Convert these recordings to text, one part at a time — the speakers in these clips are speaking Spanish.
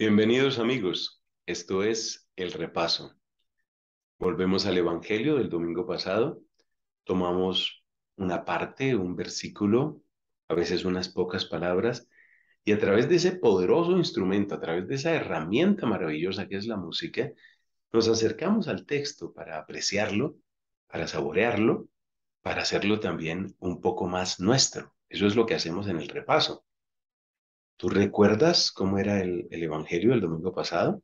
Bienvenidos amigos, esto es el repaso. Volvemos al Evangelio del domingo pasado, tomamos una parte, un versículo, a veces unas pocas palabras, y a través de ese poderoso instrumento, a través de esa herramienta maravillosa que es la música, nos acercamos al texto para apreciarlo, para saborearlo, para hacerlo también un poco más nuestro. Eso es lo que hacemos en el repaso. ¿Tú recuerdas cómo era el, Evangelio el domingo pasado?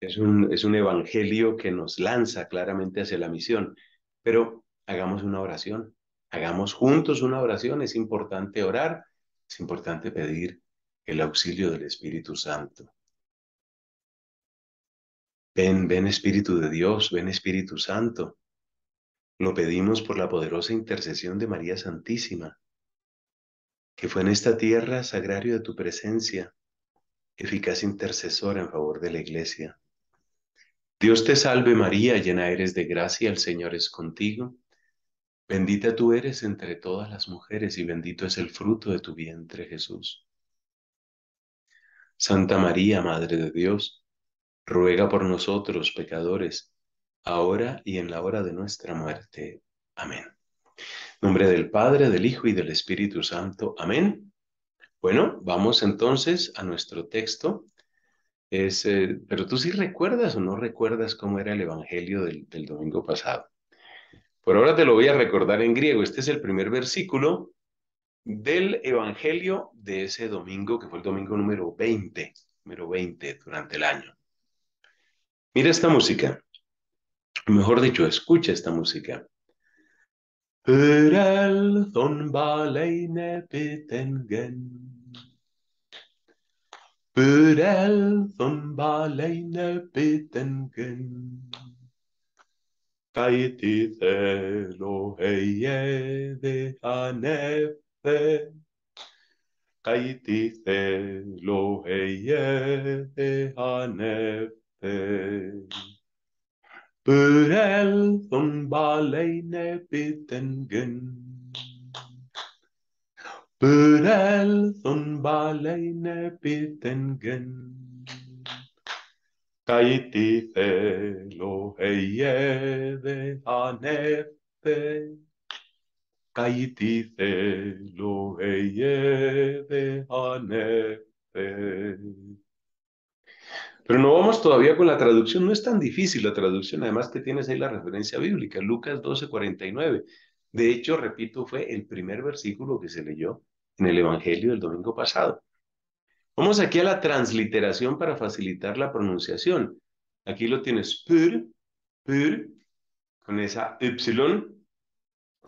Es un, es un Evangelio que nos lanza claramente hacia la misión, pero hagamos una oración, hagamos juntos una oración, es importante orar, es importante pedir el auxilio del Espíritu Santo. Ven, ven Espíritu de Dios, ven Espíritu Santo. Lo pedimos por la poderosa intercesión de María Santísima que fue en esta tierra sagrario de tu presencia, eficaz intercesora en favor de la Iglesia. Dios te salve María, llena eres de gracia, el Señor es contigo. Bendita tú eres entre todas las mujeres y bendito es el fruto de tu vientre Jesús. Santa María, Madre de Dios, ruega por nosotros pecadores, ahora y en la hora de nuestra muerte. Amén. Nombre del Padre, del Hijo y del Espíritu Santo. Amén. Bueno, vamos entonces a nuestro texto. Eh, pero tú sí recuerdas o no recuerdas cómo era el Evangelio del, del domingo pasado. Por ahora te lo voy a recordar en griego. Este es el primer versículo del Evangelio de ese domingo, que fue el domingo número 20, número 20 durante el año. Mira esta música. Mejor dicho, escucha esta música. Pyrälthon baleine pitengen. Pyrälthon baleine pitengen. Kaiti telo heie de hanefe. Kaiti telo heie de hanefe. Börelfen baleyne biten gün. Börelfen baleyne biten gün. Kaiti thelo heye de anefe. Kaiti thelo heye de anefe. Pero no vamos todavía con la traducción, no es tan difícil la traducción, además que tienes ahí la referencia bíblica, Lucas 12, 49. De hecho, repito, fue el primer versículo que se leyó en el Evangelio del domingo pasado. Vamos aquí a la transliteración para facilitar la pronunciación. Aquí lo tienes pur, pur, con esa y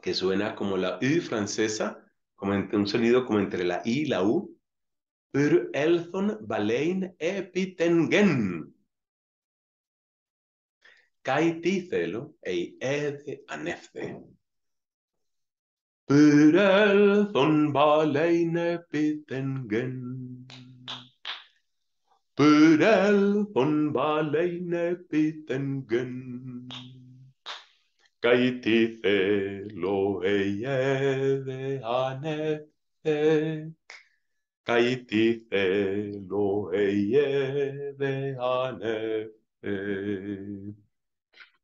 que suena como la y francesa, como un sonido como entre la i y la u, pyr elthon balein epitengen. Kai ti thelo ei edhe anefthe. Pyr elthon balein epitengen. Pyr elthon balein epitengen. Kai ti thelo ei edhe anefthe. Pyr elthon balein καητή θέλω ειέδε ανέφε.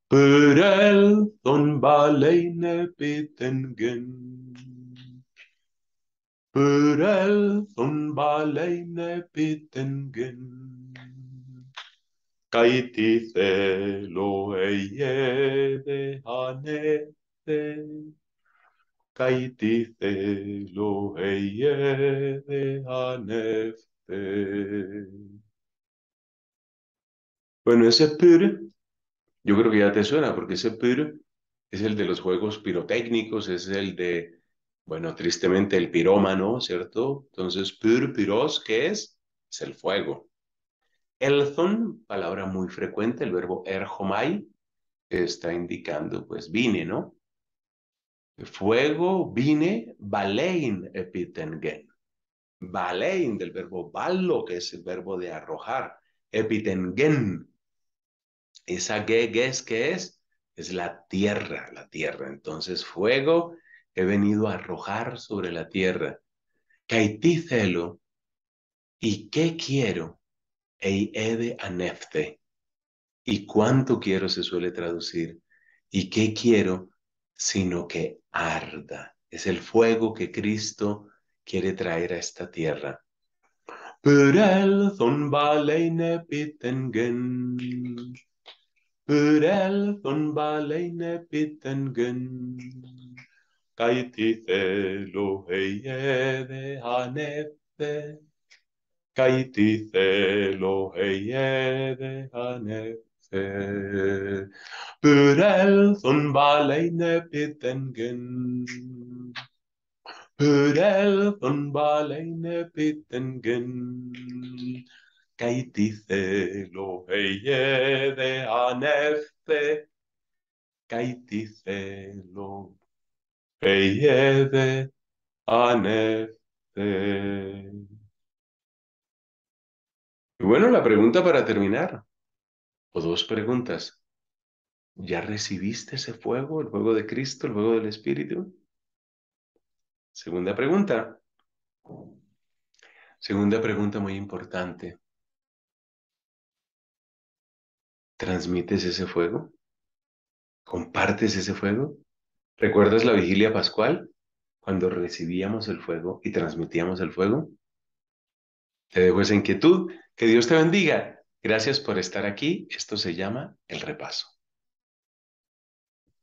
Πυρέλθον παλέιν επιτενγεν. Πυρέλθον παλέιν επιτενγεν. Καητή θέλω ειέδε ανέφε. Bueno, ese pyr, yo creo que ya te suena, porque ese pyr es el de los juegos pirotécnicos, es el de, bueno, tristemente el pirómano, ¿cierto? Entonces, pyr piros, ¿qué es? Es el fuego. Elzon, palabra muy frecuente, el verbo erjomai, está indicando, pues, vine, ¿no? Fuego vine balein epitengen. Balein del verbo balo, que es el verbo de arrojar. Epitengen. Esa que es, es la tierra, la tierra. Entonces, fuego he venido a arrojar sobre la tierra. Celo ¿y qué quiero? ede anefte. ¿Y cuánto quiero se suele traducir? ¿Y qué quiero? Sino que arda. Es el fuego que Cristo quiere traer a esta tierra. Pürelthon baleine bittingen. Pürelthon baleine bittingen. Kaitithelo heieve hanefe. Kaitithelo heieve hanefe. Pürelsen baleyne pitengen. Pürelsen baleyne pitengen. Kaitise lo heye de anefe. Kaitise lo heye de anefte. Y bueno, la pregunta para terminar, o dos preguntas. ¿Ya recibiste ese fuego, el fuego de Cristo, el fuego del Espíritu? Segunda pregunta. Segunda pregunta muy importante. ¿Transmites ese fuego? ¿Compartes ese fuego? ¿Recuerdas la vigilia pascual? Cuando recibíamos el fuego y transmitíamos el fuego. Te dejo esa inquietud. Que Dios te bendiga. Gracias por estar aquí. Esto se llama el repaso.